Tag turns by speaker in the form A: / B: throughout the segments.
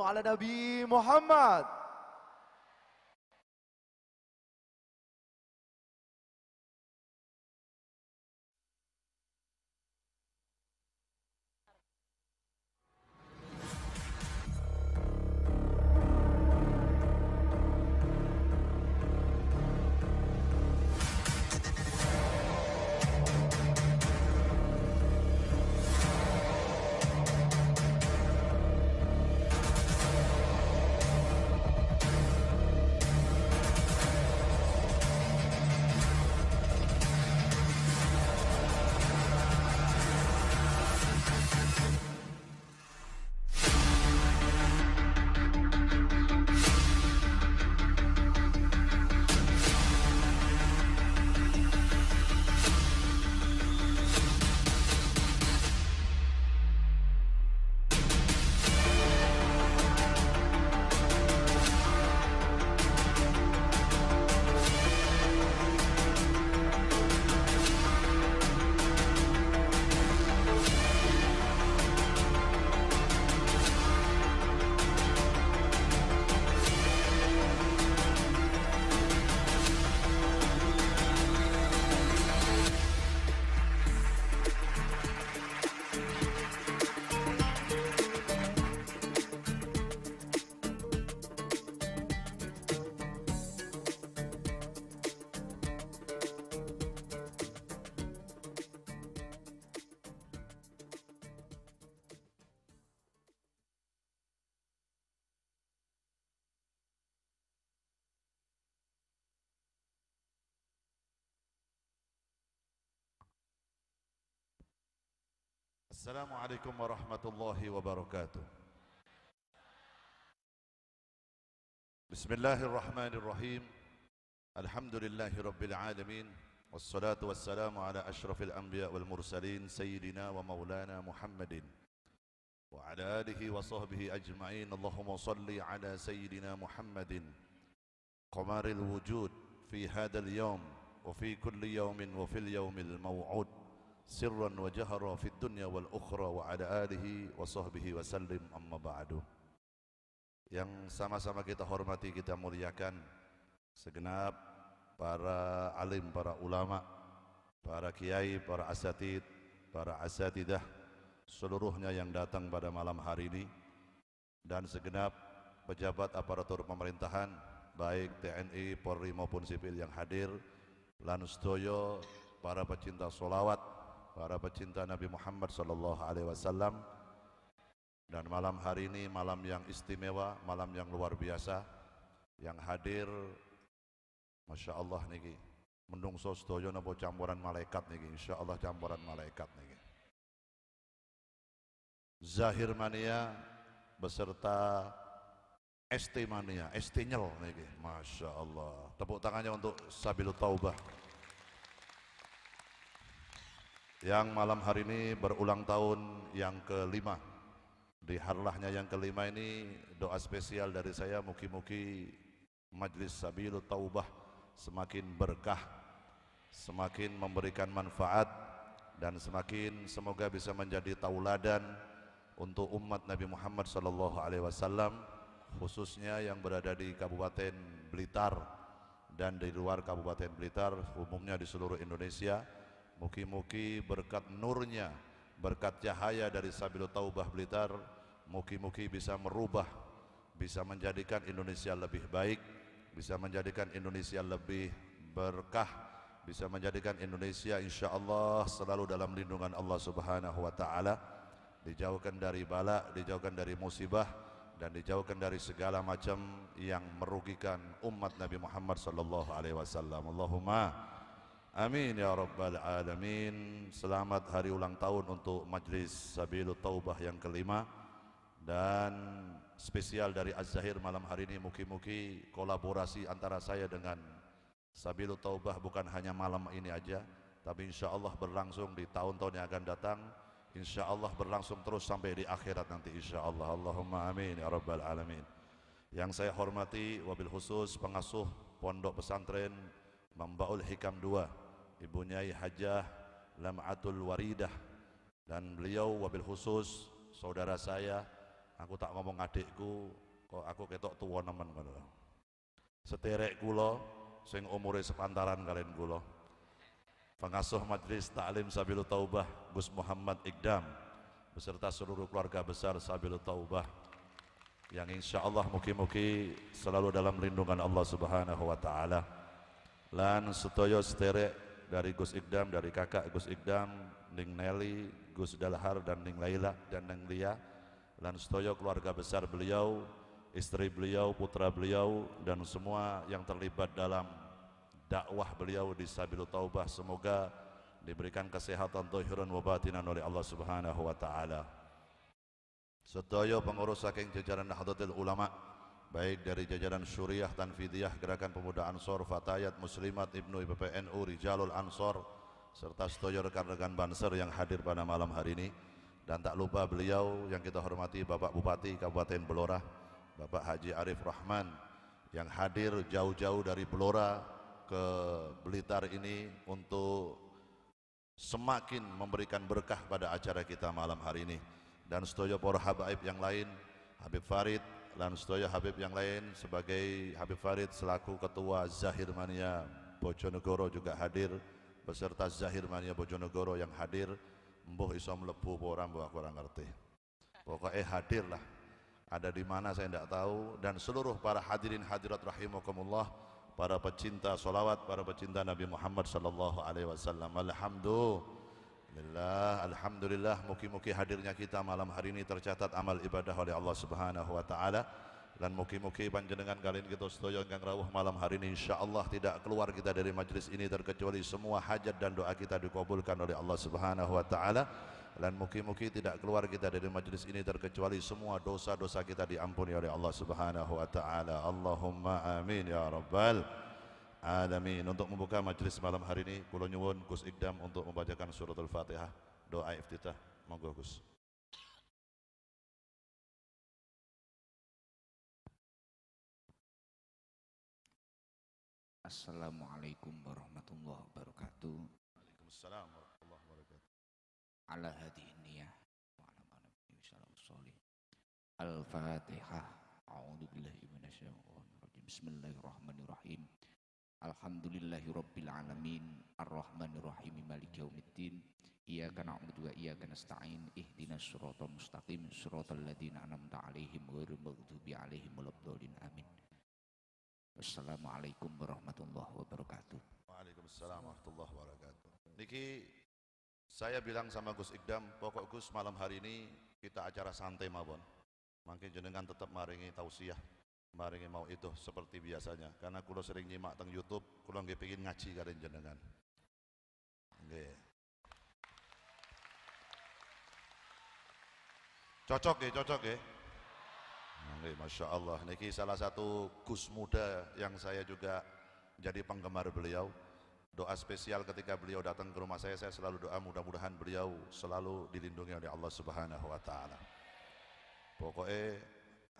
A: على نبي محمد السلام عليكم ورحمة الله وبركاته بسم الله الرحمن الرحيم الحمد لله رب العالمين والصلاة والسلام على أشرف الأنبياء والمرسلين سيدنا ومولانا محمد وعلى آله وصحبه أجمعين اللهم صل على سيدنا محمد قمر الوجود في هذا اليوم وفي كل يوم وفي اليوم الموعود sirran wa jahara fid dunya wal ukhra wa ala alihi wa sahbihi wa sallim amma yang sama-sama kita hormati kita muliakan segenap para alim para ulama para kiai para asatid para asatidah seluruhnya yang datang pada malam hari ini dan segenap pejabat aparatur pemerintahan baik TNI Polri maupun sipil yang hadir lanustoyo para pecinta solawat, para pecinta Nabi Muhammad sallallahu alaihi wasallam dan malam hari ini malam yang istimewa, malam yang luar biasa yang hadir Masya Allah niki sos sedoyo nopo campuran malaikat niki Insya Allah campuran malaikat niki Zahir Mania beserta ST Mania, ST Nyel niki Masya Allah tepuk tangannya untuk Sabilu Taubah yang malam hari ini berulang tahun yang kelima. Di harlahnya yang kelima ini doa spesial dari saya muki-muki Majlis Sabilu Taubah semakin berkah, semakin memberikan manfaat dan semakin semoga bisa menjadi tauladan untuk umat Nabi Muhammad sallallahu alaihi wasallam khususnya yang berada di Kabupaten Blitar dan di luar Kabupaten Blitar umumnya di seluruh Indonesia Muki-muki berkat nurnya, berkat cahaya dari Sabilu Taubah Blitar, muki-muki bisa merubah, bisa menjadikan Indonesia lebih baik, bisa menjadikan Indonesia lebih berkah, bisa menjadikan Indonesia insya Allah selalu dalam lindungan Allah Subhanahu Wa Taala, dijauhkan dari bala, dijauhkan dari musibah, dan dijauhkan dari segala macam yang merugikan umat Nabi Muhammad Sallallahu Alaihi Wasallam. Allahumma Amin ya rabbal alamin. Selamat hari ulang tahun untuk Majlis Sabilut Taubah yang kelima dan spesial dari Az-Zahir malam hari ini muki-muki kolaborasi antara saya dengan Sabilut Taubah bukan hanya malam ini aja tapi insya Allah berlangsung di tahun-tahun yang akan datang insya Allah berlangsung terus sampai di akhirat nanti insya Allah Allahumma amin ya rabbal alamin yang saya hormati wabil khusus pengasuh pondok pesantren Mambaul Hikam 2 Ibu Nyai Hajah Lamatul Waridah dan beliau wabil khusus saudara saya aku tak ngomong adikku kok aku ketok tua nemen ngono seterek gulo, sing umure sepantaran kalian kula pengasuh majlis taklim Sabilu Taubah Gus Muhammad Iqdam beserta seluruh keluarga besar Sabilu Taubah yang insya Allah muki-muki selalu dalam lindungan Allah Subhanahu wa taala lan sedaya sederek dari Gus Ikdam, dari kakak Gus Ikdam, Ning Nelly, Gus Dalhar dan Ning Laila dan Ning Lia, dan Lanstoyo keluarga besar beliau, istri beliau, putra beliau dan semua yang terlibat dalam dakwah beliau di Sabilu Taubah semoga diberikan kesehatan zahirun wabah tina oleh Allah Subhanahu wa taala. Sedoyo pengurus saking jajaran Nahdlatul Ulama baik dari jajaran dan Tanfidiyah Gerakan Pemuda Ansor Fatayat Muslimat Ibnu IPPNU Rijalul Ansor serta setoyo rekan-rekan Banser yang hadir pada malam hari ini dan tak lupa beliau yang kita hormati Bapak Bupati Kabupaten Belora Bapak Haji Arif Rahman yang hadir jauh-jauh dari Belora ke Blitar ini untuk semakin memberikan berkah pada acara kita malam hari ini dan setoyo para habaib yang lain Habib Farid, dan setuju Habib yang lain sebagai Habib Farid selaku ketua Zahir Mania Bojonegoro juga hadir beserta Zahir Mania Bojonegoro yang hadir mbuh iso mlebu orang ora mbuh aku ngerti pokoknya hadirlah ada di mana saya tidak tahu dan seluruh para hadirin hadirat rahimakumullah para pecinta solawat para pecinta Nabi Muhammad sallallahu alaihi wasallam alhamdulillah Bismillah, Alhamdulillah Mungkin-mungkin hadirnya kita malam hari ini Tercatat amal ibadah oleh Allah subhanahu wa ta'ala Dan mungkin-mungkin panjenengan Kalian kita setuju yang rawuh malam hari ini insya Allah tidak keluar kita dari majlis ini Terkecuali semua hajat dan doa kita Dikabulkan oleh Allah subhanahu wa ta'ala Dan mungkin-mungkin tidak keluar kita Dari majlis ini terkecuali semua dosa-dosa Kita diampuni oleh Allah subhanahu wa ta'ala Allahumma amin Ya Rabbal alamin. Untuk membuka majelis malam hari ini, Kulo nyuwun Gus Ikdam untuk membacakan surat Al-Fatihah, doa iftitah. Monggo Gus. Assalamualaikum warahmatullahi wabarakatuh. Waalaikumsalam warahmatullahi wabarakatuh. Ala hadhihi wa ala Al-Fatihah. A'udzu billahi minasyaitonir rajim. Bismillahirrahmanirrahim. Alhamdulillahirabbil alamin arrahmanirrahim maliki yaumiddin iyyaka na'budu wa iyyaka nasta'in ihdinas shiratal mustaqim shiratal ladzina an'amta 'alaihim ghairil maghdubi 'alaihim waladdallin amin Wassalamualaikum warahmatullahi wabarakatuh Waalaikumsalam warahmatullahi wabarakatuh Niki saya bilang sama Gus Ikdam pokok Gus malam hari ini kita acara santai mabon. mungkin jenengan tetap maringi tausiah maringi mau itu seperti biasanya karena kulo sering nyimak teng YouTube kulo nggih pengin ngaji kalian jenengan nggih cocok ya, cocok ya, nggih Masya Allah niki salah satu Gus muda yang saya juga jadi penggemar beliau doa spesial ketika beliau datang ke rumah saya saya selalu doa mudah-mudahan beliau selalu dilindungi oleh Allah Subhanahu wa taala pokoknya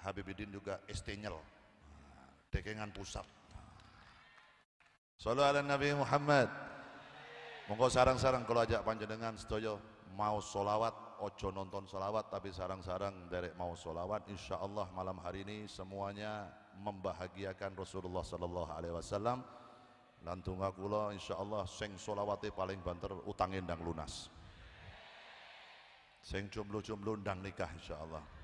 A: Habibudin juga istinyal dekengan nah, pusat Salu ala Nabi Muhammad Monggo sarang-sarang kalau ajak panjenengan sedoyo mau solawat ojo nonton solawat tapi sarang-sarang derek mau solawat insya Allah malam hari ini semuanya membahagiakan Rasulullah Sallallahu Alaihi Wasallam lan kula insya Allah seng solawate paling banter utang endang lunas Seng jomblo-jomblo ndang nikah insya Allah